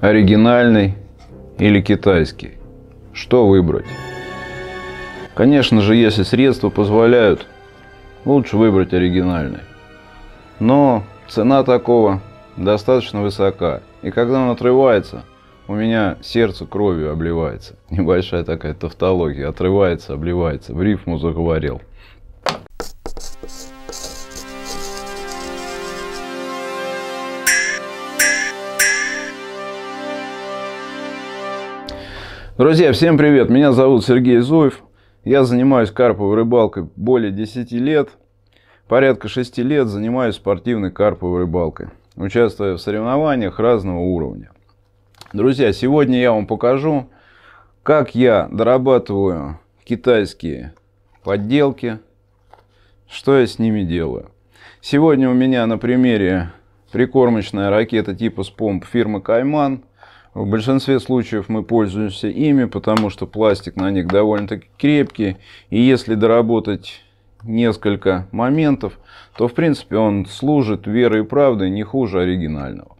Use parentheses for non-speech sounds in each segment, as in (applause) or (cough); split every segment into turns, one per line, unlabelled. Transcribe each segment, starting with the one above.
оригинальный или китайский? Что выбрать? Конечно же, если средства позволяют, лучше выбрать оригинальный. Но цена такого достаточно высока. И когда он отрывается, у меня сердце кровью обливается. (laughs) Небольшая такая тавтология. Отрывается, обливается. В рифму заговорил. Друзья, всем привет! Меня зовут Сергей Зуев. Я занимаюсь карповой рыбалкой более 10 лет. Порядка 6 лет занимаюсь спортивной карповой рыбалкой, участвуя в соревнованиях разного уровня. Друзья, сегодня я вам покажу, как я дорабатываю китайские подделки, что я с ними делаю. Сегодня у меня на примере прикормочная ракета типа спомп фирмы Кайман – в большинстве случаев мы пользуемся ими, потому что пластик на них довольно-таки крепкий. И если доработать несколько моментов, то в принципе он служит верой и правдой не хуже оригинального.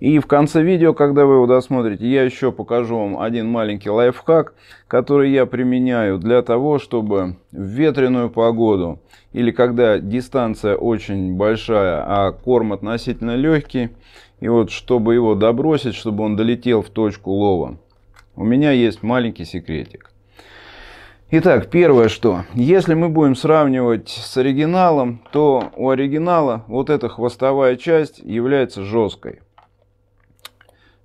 И в конце видео, когда вы его досмотрите, я еще покажу вам один маленький лайфхак, который я применяю для того, чтобы в ветреную погоду или когда дистанция очень большая, а корм относительно легкий, и вот, чтобы его добросить, чтобы он долетел в точку лова, у меня есть маленький секретик. Итак, первое что, если мы будем сравнивать с оригиналом, то у оригинала вот эта хвостовая часть является жесткой.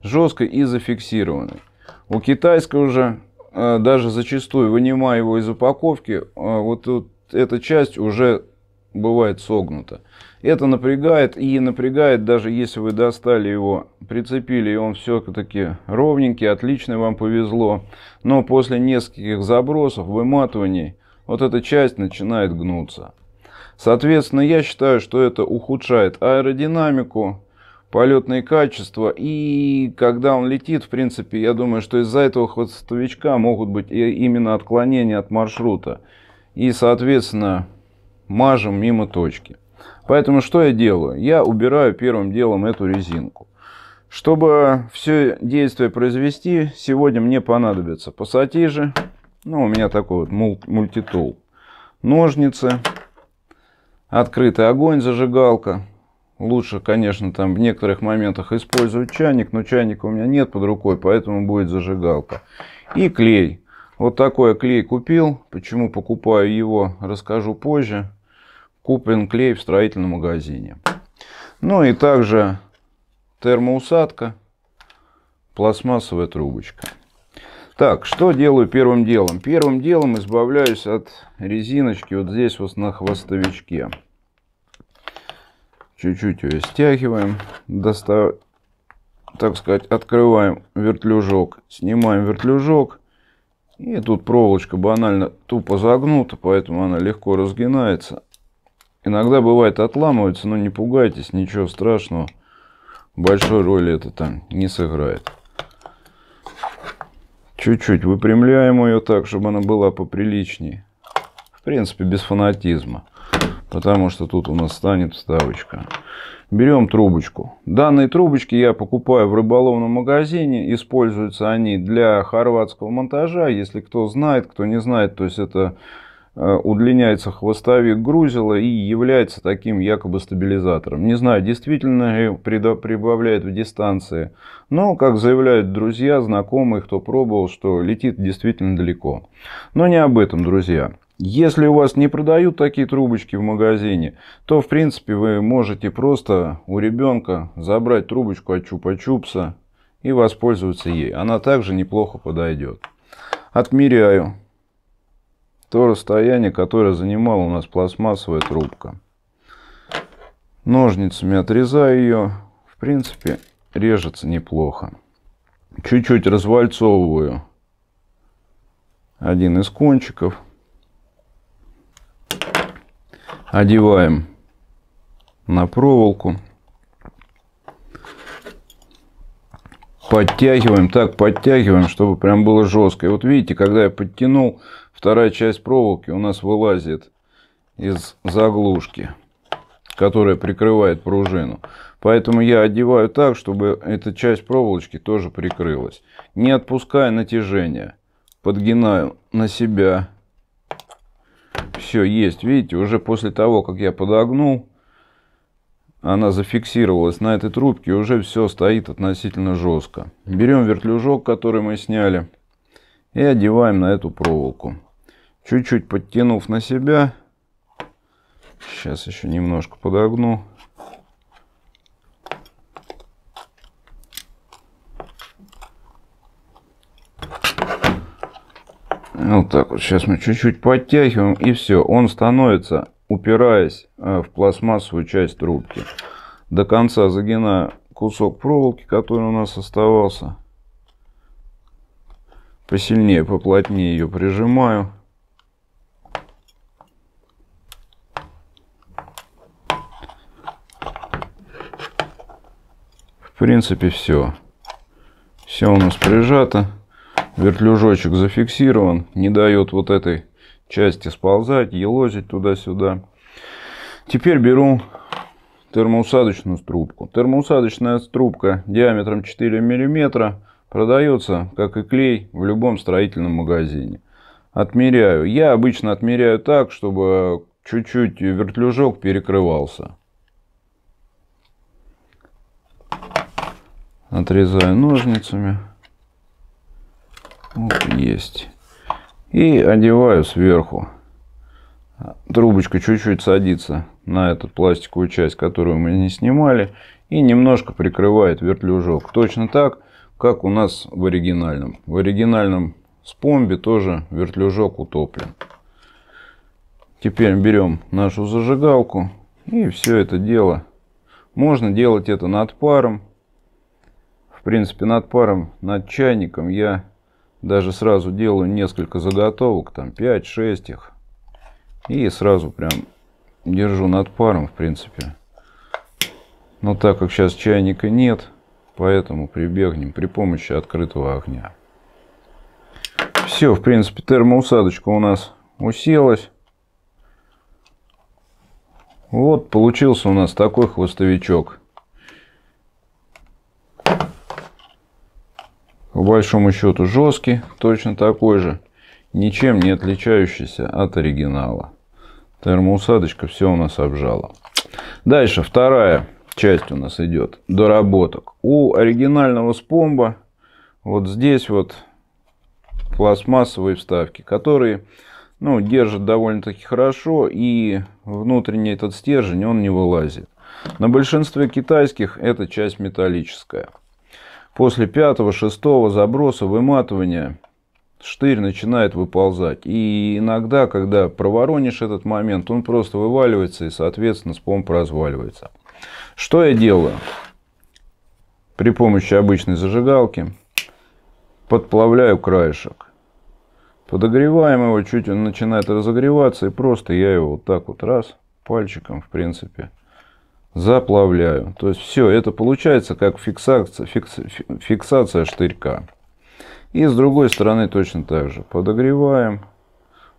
Жесткой и зафиксированной. У китайского уже э, даже зачастую вынимая его из упаковки, э, вот тут эта часть уже бывает согнуто. Это напрягает и напрягает, даже если вы достали его, прицепили, и он все-таки ровненький, отлично вам повезло. Но после нескольких забросов, выматываний, вот эта часть начинает гнуться. Соответственно, я считаю, что это ухудшает аэродинамику, полетные качества. И когда он летит, в принципе, я думаю, что из-за этого хвостовичка могут быть именно отклонения от маршрута. И, соответственно, мажем мимо точки. Поэтому что я делаю? Я убираю первым делом эту резинку. Чтобы все действие произвести, сегодня мне понадобятся пассатижи. Ну, у меня такой вот мультитул. Ножницы, открытый огонь, зажигалка. Лучше, конечно, там в некоторых моментах использовать чайник, но чайника у меня нет под рукой, поэтому будет зажигалка. И клей. Вот такой я клей купил. Почему покупаю его, расскажу позже куплен клей в строительном магазине. Ну и также термоусадка, пластмассовая трубочка. Так, что делаю первым делом? Первым делом избавляюсь от резиночки вот здесь вот на хвостовичке. Чуть-чуть ее стягиваем, достав... так сказать, открываем вертлюжок, снимаем вертлюжок. И тут проволочка банально тупо загнута, поэтому она легко разгинается. Иногда бывает отламывается, но не пугайтесь, ничего страшного. Большой роли это там не сыграет. Чуть-чуть выпрямляем ее так, чтобы она была поприличнее. В принципе, без фанатизма. Потому что тут у нас станет вставочка. Берем трубочку. Данные трубочки я покупаю в рыболовном магазине. Используются они для хорватского монтажа. Если кто знает, кто не знает, то есть это Э, удлиняется хвостовик грузила и является таким якобы стабилизатором. Не знаю, действительно ли прибавляет в дистанции, но, как заявляют друзья, знакомые, кто пробовал, что летит действительно далеко. Но не об этом, друзья. Если у вас не продают такие трубочки в магазине, то в принципе вы можете просто у ребенка забрать трубочку от чупа-чупса и воспользоваться ей. Она также неплохо подойдет. Отмеряю то расстояние, которое занимала у нас пластмассовая трубка. Ножницами отрезаю ее. В принципе, режется неплохо. Чуть-чуть развальцовываю один из кончиков. Одеваем на проволоку. Подтягиваем, так подтягиваем, чтобы прям было жестко. И вот видите, когда я подтянул, Вторая часть проволоки у нас вылазит из заглушки, которая прикрывает пружину. Поэтому я одеваю так, чтобы эта часть проволочки тоже прикрылась. Не отпуская натяжения. Подгинаю на себя. Все, есть. Видите, уже после того, как я подогнул, она зафиксировалась на этой трубке, уже все стоит относительно жестко. Берем вертлюжок, который мы сняли, и одеваем на эту проволоку чуть-чуть подтянув на себя. Сейчас еще немножко подогну. Вот так вот. Сейчас мы чуть-чуть подтягиваем и все. Он становится, упираясь э, в пластмассовую часть трубки. До конца загинаю кусок проволоки, который у нас оставался. Посильнее, поплотнее ее прижимаю. принципе, все. Все у нас прижато. Вертлюжочек зафиксирован. Не дает вот этой части сползать, елозить туда-сюда. Теперь беру термоусадочную трубку. Термоусадочная трубка диаметром 4 мм продается, как и клей, в любом строительном магазине. Отмеряю. Я обычно отмеряю так, чтобы чуть-чуть вертлюжок перекрывался. Отрезаю ножницами. Вот, есть. И одеваю сверху. Трубочка чуть-чуть садится на эту пластиковую часть, которую мы не снимали. И немножко прикрывает вертлюжок. Точно так, как у нас в оригинальном. В оригинальном спомбе тоже вертлюжок утоплен. Теперь берем нашу зажигалку и все это дело. Можно делать это над паром, в принципе, над паром, над чайником я даже сразу делаю несколько заготовок, там 5-6 их. И сразу прям держу над паром, в принципе. Но так как сейчас чайника нет, поэтому прибегнем при помощи открытого огня. Все, в принципе, термоусадочка у нас уселась. Вот получился у нас такой хвостовичок. по большому счету жесткий, точно такой же, ничем не отличающийся от оригинала. Термоусадочка все у нас обжала. Дальше вторая часть у нас идет доработок. У оригинального спомба вот здесь вот пластмассовые вставки, которые ну, держат довольно-таки хорошо и внутренний этот стержень он не вылазит. На большинстве китайских эта часть металлическая. После пятого, шестого заброса, выматывания штырь начинает выползать. И иногда, когда проворонишь этот момент, он просто вываливается и, соответственно, с помпы разваливается. Что я делаю? При помощи обычной зажигалки подплавляю краешек. Подогреваем его, чуть он начинает разогреваться, и просто я его вот так вот раз пальчиком, в принципе, заплавляю. То есть все, это получается как фиксация, фикс, фиксация штырька. И с другой стороны точно так же. Подогреваем.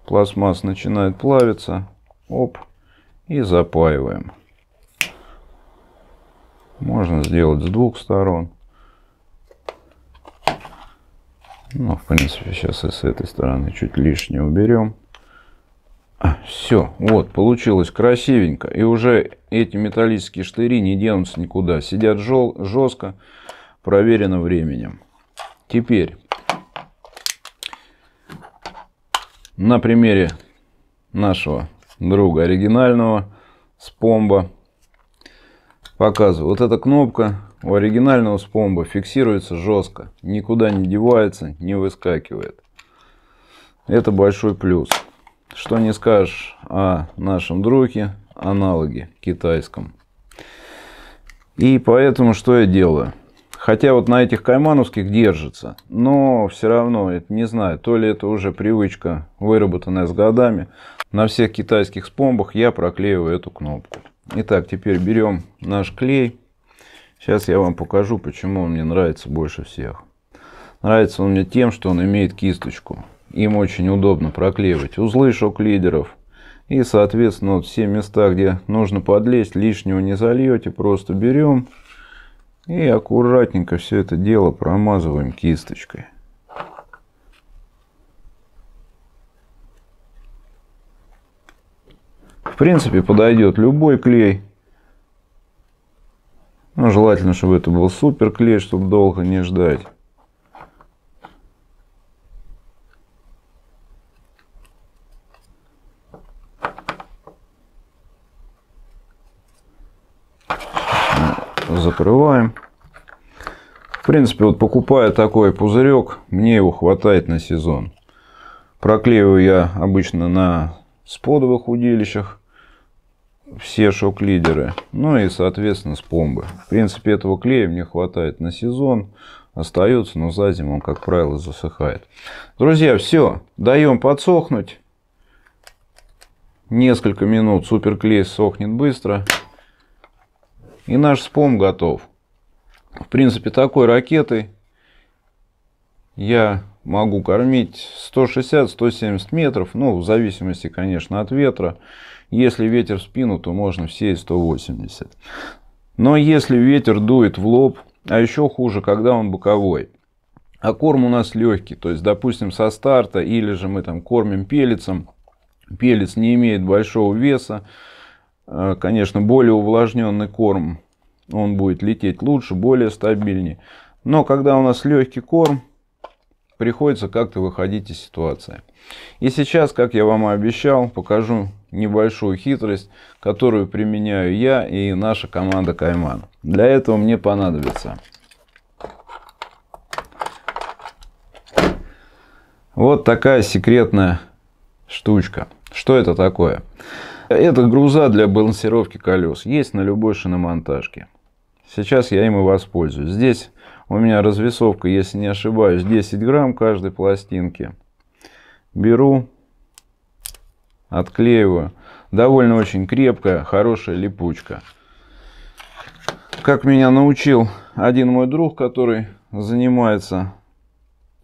Пластмасс начинает плавиться. Оп. И запаиваем. Можно сделать с двух сторон. Ну, в принципе, сейчас и с этой стороны чуть лишнее уберем. А, Все, вот, получилось красивенько. И уже эти металлические штыри не денутся никуда. Сидят жел, жестко, проверено временем. Теперь, на примере нашего друга оригинального спомба показываю. Вот эта кнопка у оригинального спомба фиксируется жестко. Никуда не девается, не выскакивает. Это большой плюс. Что не скажешь о нашем друге, аналоге китайском. И поэтому что я делаю? Хотя вот на этих каймановских держится, но все равно, это не знаю, то ли это уже привычка, выработанная с годами. На всех китайских спомбах я проклеиваю эту кнопку. Итак, теперь берем наш клей. Сейчас я вам покажу, почему он мне нравится больше всех. Нравится он мне тем, что он имеет кисточку. Им очень удобно проклеивать узлы шок-лидеров. И, соответственно, вот все места, где нужно подлезть, лишнего не зальете, просто берем и аккуратненько все это дело промазываем кисточкой. В принципе, подойдет любой клей. но ну, желательно, чтобы это был супер клей, чтобы долго не ждать. открываем. В принципе, вот покупая такой пузырек, мне его хватает на сезон. Проклеиваю я обычно на сподовых удилищах все шок-лидеры. Ну и, соответственно, с помбы. В принципе, этого клея мне хватает на сезон. Остается, но за зиму он, как правило, засыхает. Друзья, все. Даем подсохнуть. Несколько минут суперклей сохнет быстро. И наш спом готов. В принципе, такой ракетой я могу кормить 160-170 метров, ну, в зависимости, конечно, от ветра. Если ветер в спину, то можно все 180. Но если ветер дует в лоб, а еще хуже, когда он боковой, а корм у нас легкий, то есть, допустим, со старта, или же мы там кормим пелицем, пелец не имеет большого веса, а, конечно, более увлажненный корм, он будет лететь лучше, более стабильнее. Но когда у нас легкий корм, приходится как-то выходить из ситуации. И сейчас, как я вам и обещал, покажу небольшую хитрость, которую применяю я и наша команда Кайман. Для этого мне понадобится вот такая секретная штучка. Что это такое? Это груза для балансировки колес. Есть на любой шиномонтажке. Сейчас я им и воспользуюсь. Здесь у меня развесовка, если не ошибаюсь, 10 грамм каждой пластинки. Беру, отклеиваю. Довольно очень крепкая, хорошая липучка. Как меня научил один мой друг, который занимается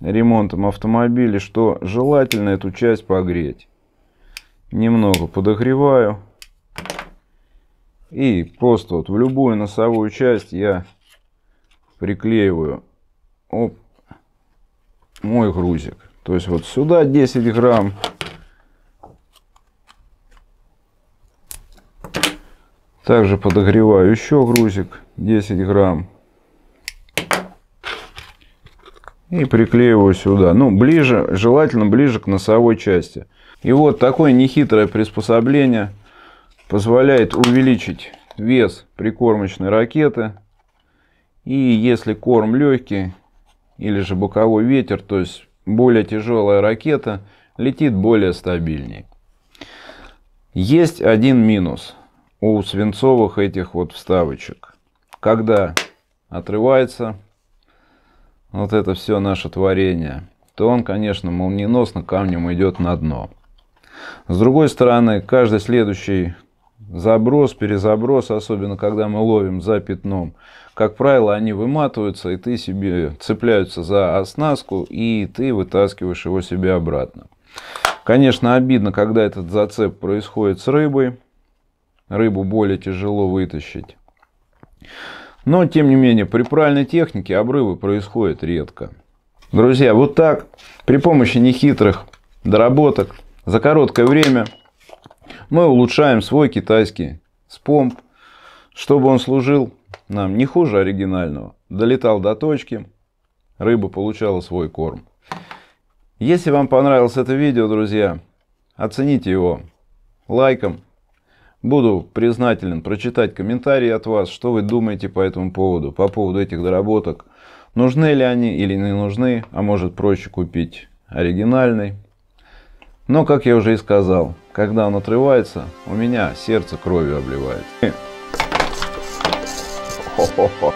ремонтом автомобилей, что желательно эту часть погреть немного подогреваю. И просто вот в любую носовую часть я приклеиваю оп, мой грузик. То есть вот сюда 10 грамм. Также подогреваю еще грузик 10 грамм. И приклеиваю сюда. Ну, ближе, желательно ближе к носовой части. И вот такое нехитрое приспособление позволяет увеличить вес прикормочной ракеты. И если корм легкий или же боковой ветер, то есть более тяжелая ракета летит более стабильнее. Есть один минус у свинцовых этих вот вставочек. Когда отрывается вот это все наше творение, то он, конечно, молниеносно камнем идет на дно. С другой стороны, каждый следующий заброс, перезаброс, особенно когда мы ловим за пятном, как правило, они выматываются, и ты себе цепляются за оснастку, и ты вытаскиваешь его себе обратно. Конечно, обидно, когда этот зацеп происходит с рыбой. Рыбу более тяжело вытащить. Но, тем не менее, при правильной технике обрывы происходят редко. Друзья, вот так, при помощи нехитрых доработок, за короткое время мы улучшаем свой китайский спомп, чтобы он служил нам не хуже оригинального. Долетал до точки, рыба получала свой корм. Если вам понравилось это видео, друзья, оцените его лайком. Буду признателен прочитать комментарии от вас, что вы думаете по этому поводу, по поводу этих доработок. Нужны ли они или не нужны, а может проще купить оригинальный. Но, как я уже и сказал, когда он отрывается, у меня сердце кровью обливает. (laughs) Хо-хо-хо.